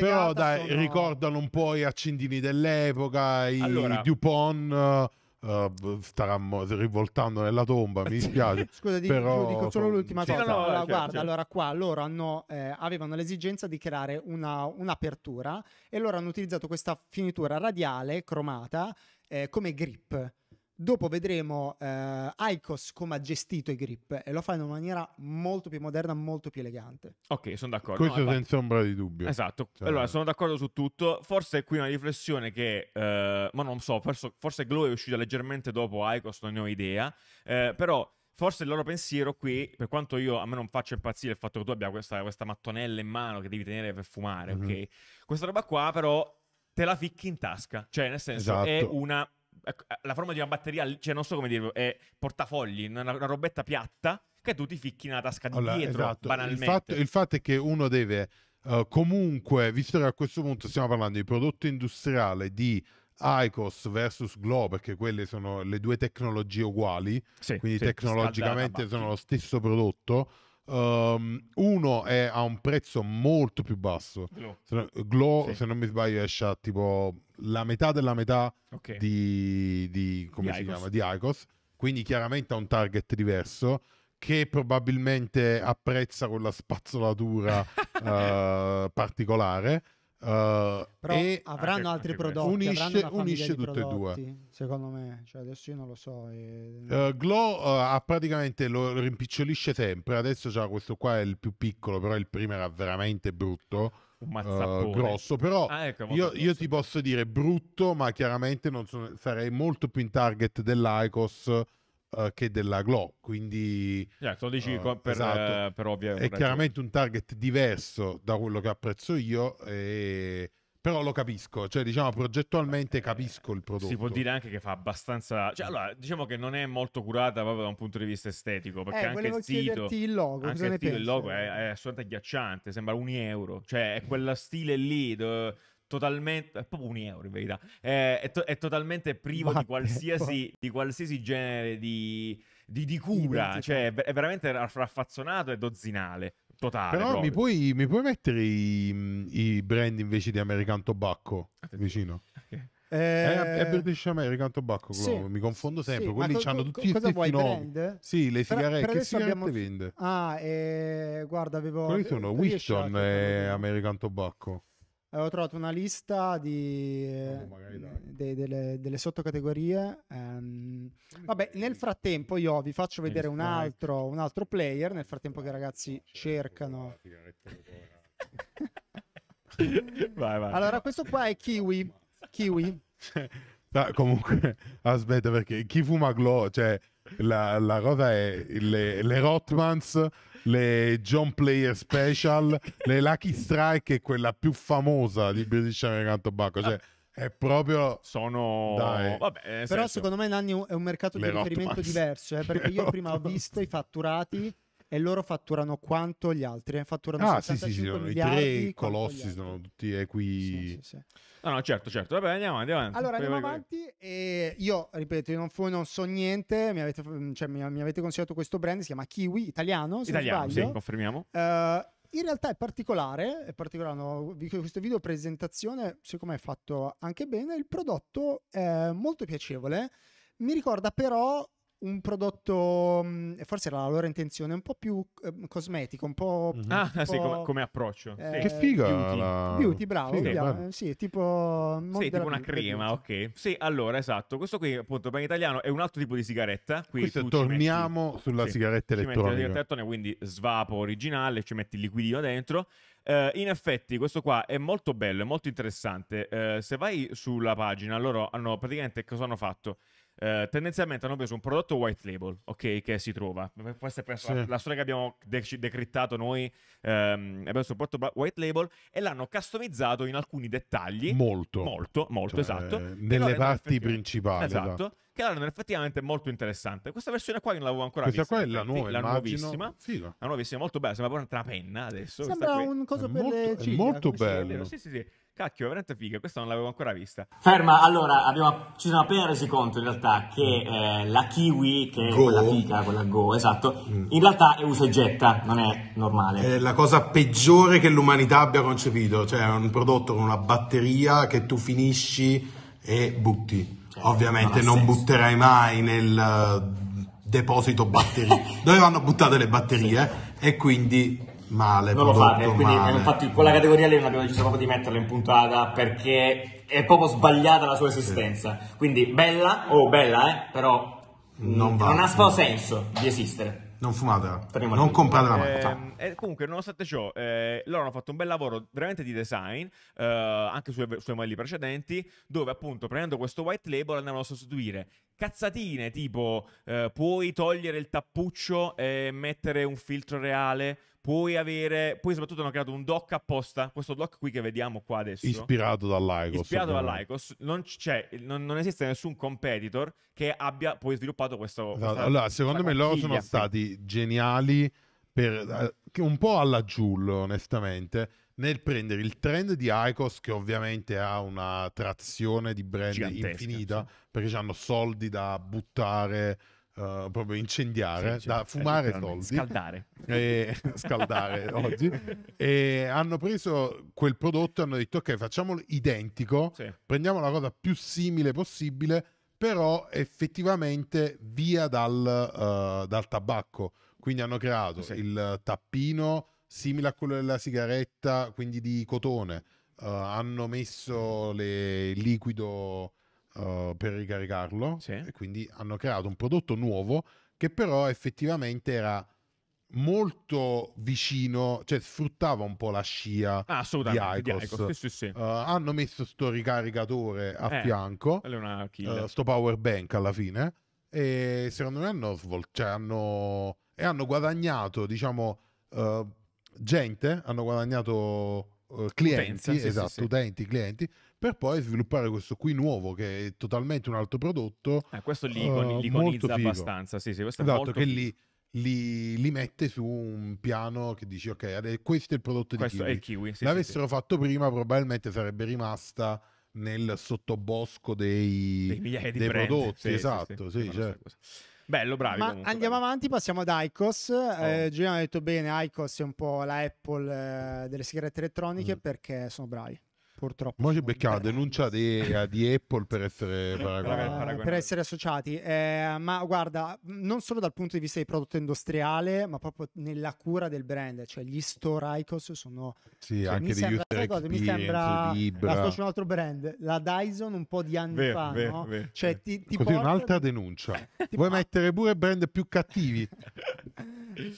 [SPEAKER 1] però dai, sono... ricordano
[SPEAKER 3] un po' i accendini dell'epoca, i allora... Dupont. Uh, uh, starà rivoltando nella tomba. Mi dispiace. Scusa, dico, però... dico solo l'ultima sì, cosa. No, allora, certo, guarda, certo. allora
[SPEAKER 1] qua loro hanno, eh, avevano l'esigenza di creare una, un'apertura e loro hanno utilizzato questa finitura radiale cromata eh, come grip Dopo vedremo eh, Icos come ha gestito i grip e lo fa in una maniera molto più moderna, molto più elegante.
[SPEAKER 2] Ok, sono d'accordo. Questo no, senza ombra di dubbio. Esatto. Cioè... Allora, sono d'accordo su tutto. Forse qui una riflessione che, eh, ma non so, forse, forse, Glow è uscita leggermente dopo Icos, non ne ho idea. Eh, però forse il loro pensiero qui, per quanto io a me non faccia impazzire il fatto che tu abbia questa, questa mattonella in mano che devi tenere per fumare, mm-hmm. ok? Questa roba qua però te la ficchi in tasca. Cioè, nel senso, esatto. è una Ecco, eh, la forma di una batteria, cioè non so come dirlo, è portafogli, una, una robetta piatta che tu ti ficchi nella tasca di allora, dietro, esatto. banalmente. Il fatto, il
[SPEAKER 3] fatto, è che uno deve uh, comunque, visto che a questo punto stiamo parlando di prodotto industriale, di ICOS versus GLO, perché quelle sono le due tecnologie uguali, sì, quindi sì, tecnologicamente sono lo stesso prodotto. Um, uno è a un prezzo molto più basso. Glow, se, non, Glow, sì. se non mi sbaglio, esce a tipo la metà della metà okay. di, di, come di si Icos. chiama? Di Icos. Quindi chiaramente ha un target diverso che probabilmente apprezza quella spazzolatura uh, eh, particolare. Uh, e avranno anche, altri prodotti. Unisce, unisce tutte e due.
[SPEAKER 1] Secondo me, cioè, adesso io non lo so. E... Uh, eh,
[SPEAKER 3] Glow uh, praticamente lo rimpicciolisce sempre. Adesso già questo qua è il più piccolo, però il primo era veramente brutto un mazzappone uh, eh, grosso, però ah, ecco, io, io, ti posso dire brutto, ma chiaramente sono, sarei molto più in target dell'Aicos uh, che della Glo quindi...
[SPEAKER 2] Yeah, lo dici uh, per, esatto. per ovvia È ragione. chiaramente
[SPEAKER 3] un target diverso da quello che apprezzo io e però lo capisco, cioè diciamo progettualmente eh, capisco il prodotto. Si può dire
[SPEAKER 2] anche che fa abbastanza... Cioè, allora, diciamo che non è molto curata proprio da un punto di vista estetico, perché eh, anche il sito... il logo, anche il, sito, il logo è, è assolutamente agghiacciante, sembra un euro. Cioè, è quello stile lì... Dove totalmente è proprio un euro in verità è, è, to- è totalmente privo di, qualsiasi, di qualsiasi, genere di, di, di cura cioè è veramente raffazzonato e dozzinale Totale, Però mi
[SPEAKER 3] puoi, mi puoi, mettere i, i, brand invece di American Tobacco Attenzione. vicino?
[SPEAKER 2] Eh, eh è, British
[SPEAKER 3] American Tobacco, sì. mi confondo sempre. Sì, Quelli co- hanno tutti co- i stessi nomi. Sì, le sigarette. Che sigarette abbiamo... vende?
[SPEAKER 1] Ah, eh, guarda, avevo. Quelli sono Wilson
[SPEAKER 3] e American Tobacco
[SPEAKER 1] avevo trovato una lista di, oh, de, delle, delle, sottocategorie. Um, vabbè, nel frattempo io vi faccio vedere un altro, un altro player, nel frattempo che i ah, ragazzi certo, cercano.
[SPEAKER 2] vai, vai. Allora,
[SPEAKER 1] questo qua è Kiwi. Kiwi. No,
[SPEAKER 3] comunque, aspetta perché chi fuma glow, cioè la, la cosa è le, le Rotmans le John Player Special, le Lucky Strike e quella più famosa di British American Tobacco. Cioè, ah.
[SPEAKER 1] è proprio
[SPEAKER 2] sono
[SPEAKER 3] Dai. Vabbè,
[SPEAKER 1] però senso. secondo me Nanni è un mercato di le riferimento diverso eh, perché le io prima ho visto i fatturati e loro fatturano quanto gli altri eh, fatturano ah, 75 sì, sì, sì, i tre
[SPEAKER 3] colossi sono tutti equi sì, sì, sì.
[SPEAKER 2] No, no, certo, certo. Vabbè, andiamo avanti. avanti. Allora, andiamo vai, avanti
[SPEAKER 1] vai. e io, ripeto, io non, fu, non so niente, mi avete, cioè, mi, mi avete, consigliato questo brand, si chiama Kiwi, italiano, se Italiano, sì, confermiamo. Uh, in realtà è particolare, è particolare no, questo video presentazione, secondo me è fatto anche bene, il prodotto è molto piacevole, mi ricorda però un prodotto, mm, forse era la loro intenzione, un po' più ehm, cosmetico, un po'... Mm-hmm. Tipo, ah, sì, come, come approccio. Eh, che figa!
[SPEAKER 2] Beauty, la... beauty bravo. Figa,
[SPEAKER 1] sì, tipo... Sì, tipo una crema,
[SPEAKER 2] ok. Sì, allora, esatto. Questo qui, appunto, per italiano è un altro tipo di sigaretta. Qui torniamo metti, sulla sì, sigaretta elettronica. Ci metti la sigaretta quindi svapo originale, ci metti il liquidino dentro. Uh, in effetti, questo qua è molto bello, è molto interessante. Uh, se vai sulla pagina, loro hanno praticamente cosa hanno fatto? eh, tendenzialmente hanno preso un prodotto white label, ok, che si trova. Questa è sì. la, la, storia che abbiamo dec- decrittato noi. Ehm, abbiamo preso un prodotto white label e l'hanno customizzato in alcuni dettagli. Molto. Molto, molto, cioè, esatto. Nelle parti
[SPEAKER 3] principali. Esatto. Da. Esatto.
[SPEAKER 2] Che la effettivamente molto interessante. Questa versione qua io non l'avevo ancora Questa vista. Questa qua è la nuova, la nuovissima. Figa. La nuovissima, molto bella. Sembra proprio una trapenna adesso. Sembra un coso per molto, le ciglia, molto bello. Sì, sì, sì. Cacchio, veramente figa, questa non l'avevo ancora vista. Ferma, allora, abbiamo, ci siamo appena resi conto in realtà che eh, la kiwi, che go. è quella figa, quella go, esatto, mm. in realtà è usa e getta, non è normale. È
[SPEAKER 3] la cosa peggiore che l'umanità abbia concepito, cioè un prodotto con una batteria che tu finisci e butti. Cioè, Ovviamente non, non butterai mai nel eh, deposito batterie, dove vanno buttate le batterie sì. e quindi male. Non lo fate, quindi eh,
[SPEAKER 2] infatti quella categoria lì non abbiamo deciso proprio di metterla in puntata perché è proprio sbagliata la sua esistenza. Sì. Quindi bella, oh bella eh, però non, va, non ha no. senso di esistere. Non fumatela, Prima non compratela mai. Eh, eh, comunque, nonostante ciò, eh, loro hanno fatto un bel lavoro veramente di design, eh, anche sui suoi modelli precedenti, dove appunto prendendo questo white label andavano a sostituire cazzatine tipo eh, puoi togliere il tappuccio e mettere un filtro reale Puoi avere, poi soprattutto hanno creato un doc apposta, questo doc qui che vediamo qua adesso. Ispirato
[SPEAKER 3] dall'Icos. Ispirato dall'Icos,
[SPEAKER 2] non, cioè, non, non, esiste nessun competitor che abbia poi sviluppato questo. Esatto. allora, secondo me loro sono
[SPEAKER 3] stati geniali per, eh, un po' alla Joule, onestamente, nel prendere il trend di Icos, che ovviamente ha una trazione di brand Gigantesca, infinita, sì. perché hanno soldi da buttare eh, proprio incendiare, sì, cioè, da eh, fumare soldi, scaldare, e, scaldare oggi. E hanno preso quel prodotto e hanno detto: Ok, facciamolo identico, sì. prendiamo la cosa più simile possibile, però effettivamente via dal, uh, dal tabacco. Quindi hanno creato sì. il tappino simile a quello della sigaretta, quindi di cotone. Uh, hanno messo il liquido eh, per ricaricarlo. Sì. E quindi hanno creato un prodotto nuovo che però effettivamente era molto vicino, cioè sfruttava un po' la scia ah, di Icos. sì, sì, sì. Uh, hanno messo sto ricaricatore a eh, fianco, uh, sto power bank alla fine, e secondo me hanno, svolto, cioè hanno, e hanno guadagnato, diciamo, uh, gente, hanno guadagnato clienti, utenti, esatto, utenti, clienti, per poi sviluppare questo qui nuovo che è totalmente un altro prodotto. Eh, questo li, uh, eh, iconizza abbastanza, sì, sì, questo esatto, è molto... che lì li, li, mette su un piano che dici ok, questo è il prodotto questo di Kiwi. È il kiwi sì, L'avessero sì, fatto prima probabilmente sarebbe rimasta nel sottobosco dei, dei dei prodotti. Sì, esatto, sì, certo. sì, cioè.
[SPEAKER 2] Bello, bravo. Ma comunque,
[SPEAKER 1] andiamo bello. avanti, passiamo ad ICOS. Eh, oh. Eh, Giuliano ha detto bene, ICOS è un po' la Apple eh, delle sigarette elettroniche mm. perché sono bravi.
[SPEAKER 3] Purtroppo. Mo becca la denuncia di, di, Apple per essere eh, paragonati. Uh, per essere
[SPEAKER 1] associati. Eh, ma guarda, non solo dal punto di vista del prodotto industriale, ma proprio nella cura del brand. Cioè gli store ICOS sono... Sì, cioè, anche mi degli sembra, cosa, mi sembra... La faccio un altro brand, la Dyson un po' di anni ver, fa. Ver, no? ver, cioè, ti, ti Così porta... un'altra
[SPEAKER 3] denuncia. ti Vuoi mettere pure brand più cattivi?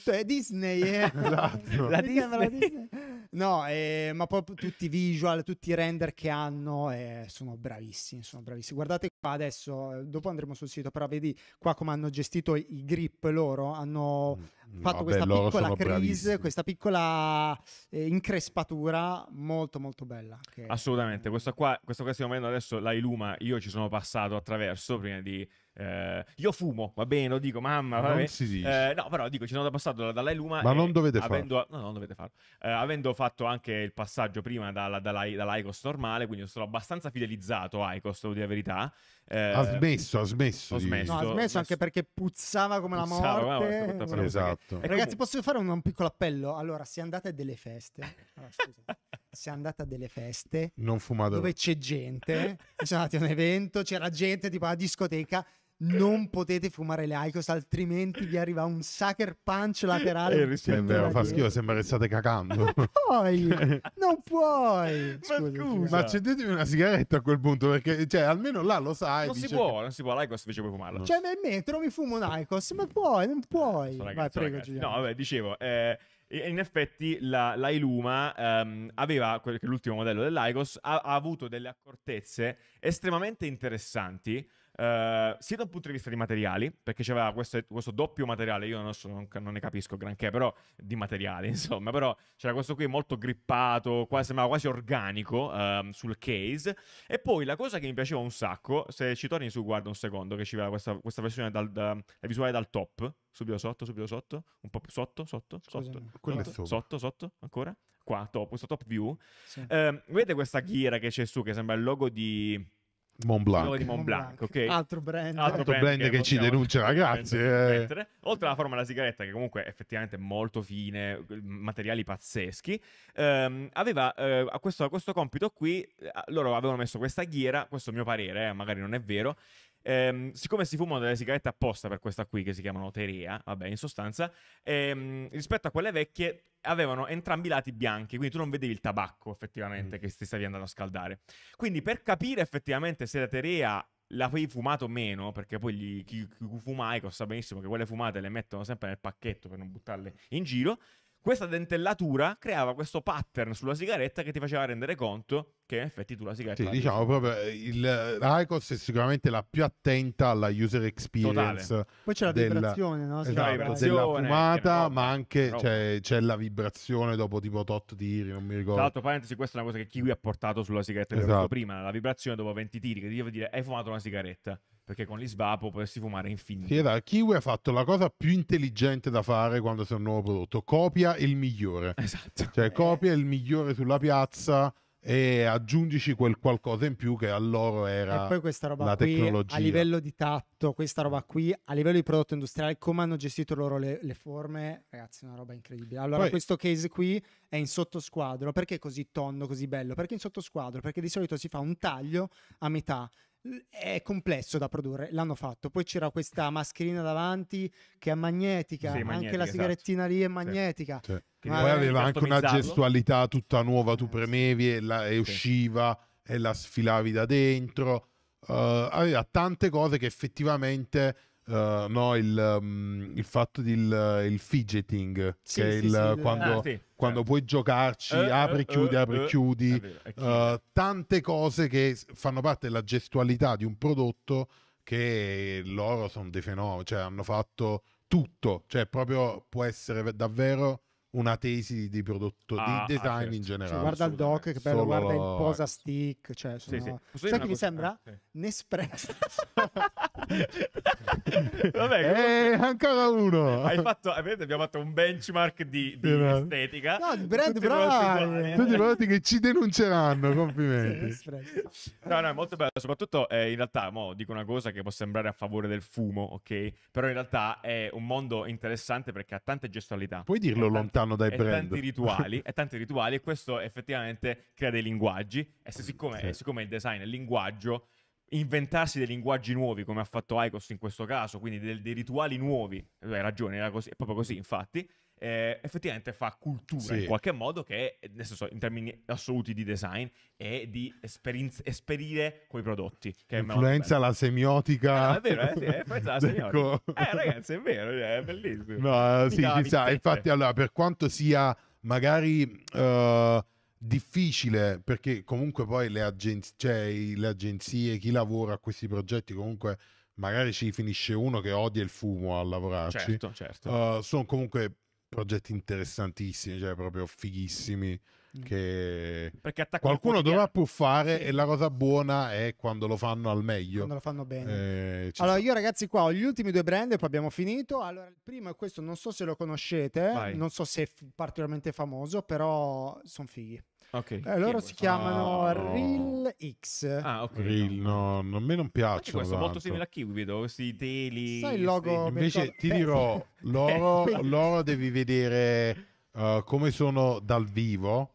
[SPEAKER 1] cioè, Disney, eh? esatto. la Disney. No, eh, ma proprio tutti i visual, tutti i render che hanno eh, sono bravissimi, sono bravissimi. Guardate qua adesso, eh, dopo andremo sul sito, però vedi qua come hanno gestito i grip loro, hanno mm,
[SPEAKER 2] no, fatto beh, questa, piccola crease,
[SPEAKER 1] questa piccola eh, increspatura molto molto bella. Che...
[SPEAKER 2] Assolutamente, questo qua, questa qua stiamo vedendo adesso la Iluma, io ci sono passato attraverso prima di eh, io fumo, va bene, lo dico, mamma. Va non si dice. Eh, no, però dico, ci sono passato dalla, dalla Iluma. Ma non dovete farlo. No, non dovete farlo. Eh, avendo fatto anche il passaggio prima dalla, dalla, dall'Icos normale, quindi sono abbastanza fidelizzato a Icos, devo dire la verità. Eh, ha smesso,
[SPEAKER 1] ha smesso. Ho smesso. No, ha smesso anche perché puzzava come puzzava, la morte. Ma, ma, esatto. Perché... Ragazzi, posso fare un, un, piccolo appello? Allora, se andate a delle feste, allora, scusa, se andate a delle feste
[SPEAKER 3] non fumate. dove
[SPEAKER 1] c'è gente, siamo andati a un evento, c'era gente tipo alla discoteca non potete fumare le Icos altrimenti vi arriva un sucker punch laterale eh, sembra, fa schifo
[SPEAKER 3] sembra che state cacando puoi, non puoi Scusa, ma scusa ma accendetemi una sigaretta a quel punto perché cioè almeno là lo sai non dice... si può
[SPEAKER 2] non si può l'Icos invece puoi fumarla cioè
[SPEAKER 1] nel metro mi fumo un Icos ma puoi non eh, puoi ragazzi, vai prego no
[SPEAKER 2] vabbè dicevo eh, in effetti la, la Iluma ehm, aveva, l'ultimo modello dell'Icos, ha, ha avuto delle accortezze estremamente interessanti eh, sia da un punto di vista di materiali, perché c'era questo, questo doppio materiale, io non, so, non, non, ne capisco granché, però di materiale, insomma, però c'era questo qui molto grippato, quasi, sembrava quasi organico uh, sul case. E poi la cosa che mi piaceva un sacco, se ci torni su, guarda un secondo, che ci aveva questa, questa versione dal, da, visuale dal top, subito sotto, subito sotto, un po' più sotto, sotto, Scusami, sotto, sotto, sotto, sotto, ancora, qua, top, questo top view. Sì. Uh, vedete questa ghiera che c'è su, che sembra il logo di Mont Blanc. Mont Blanc okay. Altro brand, Altro brand, brand che, che ci denuncia, ragazzi Eh. Oltre alla forma della sigaretta, che comunque è effettivamente molto fine, materiali pazzeschi, ehm, aveva eh, a questo, a questo compito qui, eh, loro avevano messo questa ghiera, questo è mio parere, eh, magari non è vero, Ehm, siccome si fumano delle sigarette apposta per questa qui, che si chiamano Terea, vabbè, in sostanza, ehm, rispetto a quelle vecchie avevano entrambi i lati bianchi, quindi tu non vedevi il tabacco effettivamente mm. che ti stavi andando a scaldare. Quindi per capire effettivamente se la Terea l'avevi fumato o meno, perché poi gli, chi, chi fumai sa benissimo che quelle fumate le mettono sempre nel pacchetto per non buttarle in giro, questa dentellatura creava questo pattern sulla sigaretta che ti faceva rendere conto che in effetti tu la sigaretta. Sì, diciamo proprio eh,
[SPEAKER 3] il Raikos è sicuramente la più attenta alla user experience. Totale. Poi c'è la della, vibrazione, no? Esatto, la vibrazione, della fumata, roba, ma anche c'è, c'è, la vibrazione dopo tipo tot tiri, non mi ricordo. Tra l'altro,
[SPEAKER 2] parentesi, questa è una cosa che Kiwi ha portato sulla sigaretta che esatto. prima, la vibrazione dopo 20 tiri, che ti deve dire hai fumato una sigaretta perché con gli svapo potresti fumare infinito. Sì,
[SPEAKER 3] da, esatto. Kiwi ha fatto la cosa più intelligente da fare quando sei un nuovo prodotto, copia il migliore. Esatto. Cioè, copia il migliore sulla piazza e aggiungici quel qualcosa in più che a loro era e poi questa roba la qui, tecnologia. A livello
[SPEAKER 1] di tatto, questa roba qui, a livello di prodotto industriale, come hanno gestito loro le, le forme, ragazzi, è una roba incredibile. Allora, poi, questo case qui è in sottosquadro. Perché così tondo, così bello? Perché in sottosquadro? Perché di solito si fa un taglio a metà è complesso da produrre, l'hanno fatto. Poi c'era questa mascherina davanti che è magnetica, sì, magnetica anche la esatto. sigarettina lì è magnetica. Sì.
[SPEAKER 3] Sì. Ma poi aveva anche una gestualità tutta nuova, tu eh, premevi e, la, e usciva e la sfilavi da dentro. Uh, aveva tante cose che effettivamente uh, no, il, um, il, fatto del eh, il fidgeting, sì, che sì, il, sì, quando, ah, certo. quando puoi giocarci, eh, eh apri, eh, chiudi, eh, apri, chiudi, uh, tante cose che fanno parte della gestualità di un prodotto che loro sono dei fenomeni, cioè hanno fatto tutto, cioè proprio può essere davvero una tesi di prodotto ah, di ah, design ah, certo. in generale. Cioè, guarda il doc, che bello, Solo... guarda il posa
[SPEAKER 1] stick. Cioè, sono... sì, sì. Sai che mi sembra? Eh, sì. Nespresso. Vabbè, eh, ancora uno. Hai fatto,
[SPEAKER 2] vedete, abbiamo fatto un benchmark di, di no. estetica. No, di brand bravi. Tutti
[SPEAKER 3] prodotti che ci denunceranno, complimenti. Sì,
[SPEAKER 2] no, no, è molto bello. Soprattutto, eh, in realtà, mo, dico una cosa che può sembrare a favore del fumo, ok? Però in realtà è un mondo interessante perché ha tante gestualità. Puoi dirlo lontano fanno dai e brand. Tanti rituali, e tanti rituali, e questo effettivamente crea dei linguaggi. E se siccome, sì. siccome il design è il linguaggio, inventarsi dei linguaggi nuovi, come ha fatto Icos in questo caso, quindi dei, dei rituali nuovi, eh, hai ragione, era così, è proprio così infatti, eh, effettivamente fa cultura sì. in qualche modo che, nel senso, in termini assoluti di design e di esperienz- esperire quei prodotti. Che Influenza
[SPEAKER 3] la semiotica. Ah, è vero, eh, sì, influenza la eh, ragazzi,
[SPEAKER 2] è vero, è bellissimo. No, eh, sì, chissà, infatti,
[SPEAKER 3] allora, per quanto sia magari... Uh, difficile perché comunque poi le, agenz- cioè, le, agenzie, chi lavora a questi progetti comunque magari ci finisce uno che odia il fumo a lavorarci. Certo, certo. Uh, sono comunque progetti interessantissimi, cioè proprio fighissimi. Mm. Che qualcuno dovrà pur fare. Sì. E la cosa buona è quando lo fanno al meglio. Quando lo fanno bene. Eh, allora, fa. io,
[SPEAKER 1] ragazzi, qua ho gli ultimi due brand e poi abbiamo finito. Allora, il primo è questo, non so se lo conoscete, Vai. non so se è particolarmente famoso, però sono fighi. Okay. Eh, loro si chiamano ah, no.
[SPEAKER 2] Real
[SPEAKER 1] X.
[SPEAKER 3] Ah, ok. Real, no, no, a me non piacciono. Questo è molto simile
[SPEAKER 2] a Kiwi, vedo questi teli. Sai il logo? Invece ti dirò, eh, loro, loro
[SPEAKER 3] devi vedere uh, come sono dal vivo.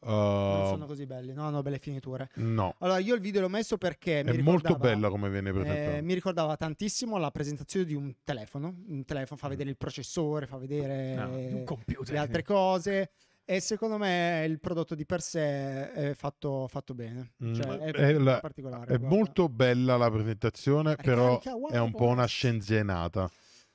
[SPEAKER 3] Uh, non sono
[SPEAKER 1] così belli, no, hanno belle finiture. No. Allora, io il video l'ho messo perché è molto bella come viene presentato. Eh, mi ricordava tantissimo la presentazione di un telefono. Un telefono fa mm. vedere il processore, fa vedere ah, no, le altre cose. E secondo me il prodotto di per sé è fatto, fatto bene. Mm. Cioè, mm, è, è, la, particolare, è
[SPEAKER 3] molto bella la presentazione, però è un po' una scenzenata.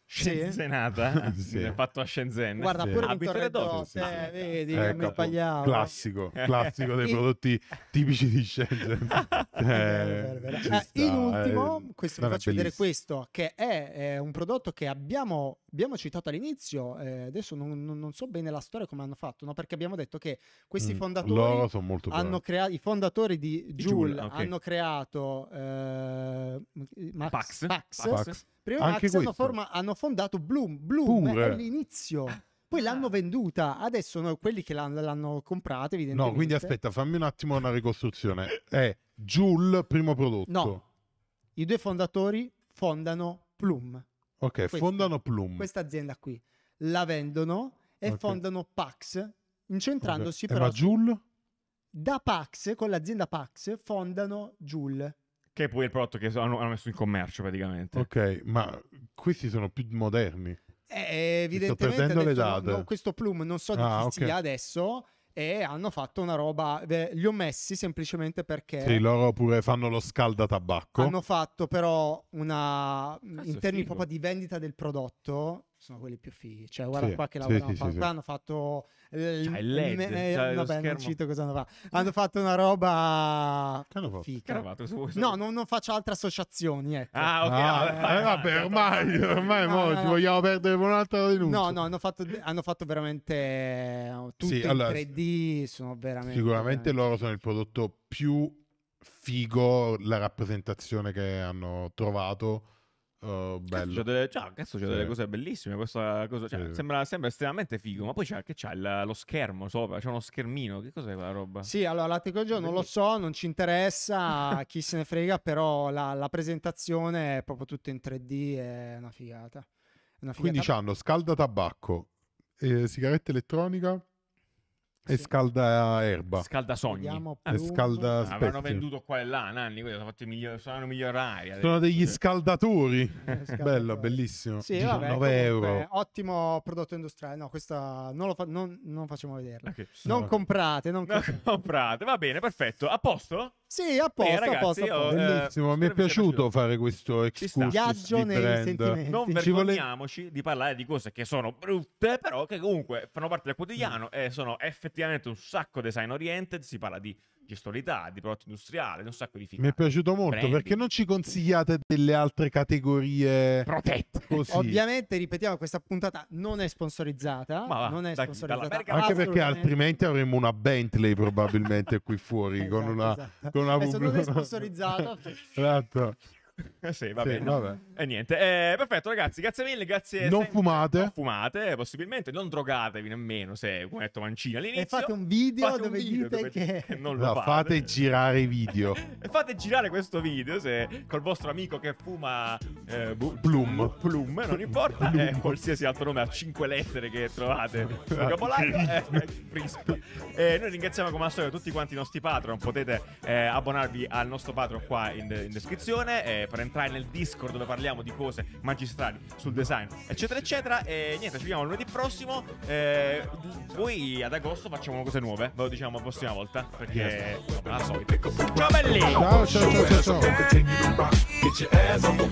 [SPEAKER 2] Scenzenata? sì. È fatto a Shenzhen. Guarda, sì. pure Abito Redoto. Sì, vedi,
[SPEAKER 3] eh, mi ecco, sbagliavo. Classico, classico dei prodotti tipici di Shenzhen. eh, vero, vero, vero. Eh, eh, in eh. ultimo, questo, vi faccio vedere
[SPEAKER 1] questo, che è, è un prodotto che abbiamo abbiamo citato all'inizio, eh, adesso non, non, so bene la storia come hanno fatto, no? perché abbiamo detto che questi mm. fondatori, mm, hanno crea- i fondatori di Joule, okay. hanno creato eh, Max, Pax. Pax. Pax. Prima Anche Max hanno, forma- hanno, fondato Bloom, Bloom Pure. all'inizio. Ah. Poi l'hanno ah. venduta, adesso no, quelli che l'hanno, l'hanno comprata evidentemente. No, quindi aspetta,
[SPEAKER 3] fammi un attimo una ricostruzione. È Joule primo prodotto. No,
[SPEAKER 1] i due fondatori fondano Plum.
[SPEAKER 3] Ok, questa, fondano Plum. Questa
[SPEAKER 1] azienda qui. La vendono e okay. fondano Pax, incentrandosi okay. però... Ma Joule? Da Pax, con l'azienda Pax, fondano Joule.
[SPEAKER 2] Che è poi il prodotto che hanno, hanno messo in commercio praticamente.
[SPEAKER 3] Ok, ma questi sono più moderni. Eh,
[SPEAKER 2] evidentemente
[SPEAKER 1] detto, no, questo Plum non so di ah, chi okay. sia adesso, e hanno fatto una roba, li ho messi semplicemente perché... Sì,
[SPEAKER 3] loro pure fanno lo scaldatabacco. Hanno
[SPEAKER 1] fatto però una, Cazzo in termini proprio di vendita del prodotto, sono quelli più fighi. Cioè, guarda sì, qua che lavorano. Sì, fatto, sì, hanno fatto cioè, il cioè, LED, me, cioè, eh, vabbè, non cito cosa hanno fatto. Hanno fatto una roba fica. No, non, non, faccio altre associazioni, ecco. Ah, ok. Ah, vabbè, eh, vabbè, ormai, ormai no, no, no, vogliamo perdere con un'altra denuncia. No, no, hanno fatto, hanno fatto veramente eh, tutto in allora, 3D, sono veramente Sicuramente veramente.
[SPEAKER 3] loro sono il prodotto più figo la rappresentazione che hanno
[SPEAKER 2] trovato Oh, bello. Cazzo, delle, cioè, cazzo, c'è sì. delle cose bellissime. Questa cosa, cioè, sì. sembra, sembra, estremamente figo. Ma poi c'è, che c'è il, lo schermo sopra, c'è uno schermino. Che cos'è quella roba? Sì, allora la
[SPEAKER 1] tecnologia non lo so, non ci interessa, chi se ne frega, però la, la presentazione è proprio tutta in 3D, è una figata. È una figata. Quindi
[SPEAKER 3] hanno scalda tabacco, eh, sigaretta elettronica e sì. scalda erba.
[SPEAKER 2] Scalda sogni. E scalda ah, Avranno venduto qua e là, Nanni, quelli sono fatti miglior- sono migliorari. Sono degli
[SPEAKER 3] scaldatori. Eh, scaldatori. Bello, bellissimo. Sì, 19 vabbè, euro.
[SPEAKER 1] ottimo prodotto industriale. No, questa non, lo fa- non, non facciamo vederla. Okay. Non, no, comprate, non comprate,
[SPEAKER 2] non comprate. va bene, perfetto. A posto? Sì, apposta, Beh, ragazzi, apposta, apposta. Io, eh, Bellissimo,
[SPEAKER 3] mi è piaciuto fare questo excursus viaggio nei sentimenti. Non vergogniamoci
[SPEAKER 2] di parlare di cose che sono brutte, però che comunque fanno parte del quotidiano mm. e sono effettivamente un sacco design oriented, si parla di gestualità, di prodotto industriale, non sacco di figate. Mi è
[SPEAKER 3] piaciuto molto Brandi. perché non ci consigliate delle
[SPEAKER 1] altre categorie protette. Così. Ovviamente, ripetiamo, questa puntata non è sponsorizzata. Ma va, non è da, sponsorizzata. Anche perché altrimenti
[SPEAKER 3] avremmo una Bentley probabilmente qui fuori esatto, con una... Esatto. Con una... Adesso non è sponsorizzata. esatto.
[SPEAKER 2] sì, va sì, bene. Vabbè. E niente. Eh, perfetto, ragazzi, grazie mille. Grazie. Non sempre. fumate. Non fumate, possibilmente. Non drogatevi nemmeno se, come ha detto Mancino all'inizio. E fate un video
[SPEAKER 3] fate dove un video dite dove che... non lo no, fate. fate girare i video. e
[SPEAKER 2] fate girare questo video se col vostro amico che fuma... Eh, bu- plum. Plum, non importa. Plum. Eh, qualsiasi altro nome a 5 lettere che trovate sul ah, capolario. Eh, noi ringraziamo come al solito tutti quanti i nostri patron. Potete eh, abbonarvi al nostro patron qua in, in descrizione eh, per entrare nel Discord dove parliamo di cose magistrali sul design, eccetera, eccetera. E niente, ci vediamo lunedì prossimo. Eh, poi ad agosto facciamo cose nuove, ve lo diciamo la prossima volta, perché come la solita. Ciao belli! Ciao, ciao, ciao, ciao. ciao.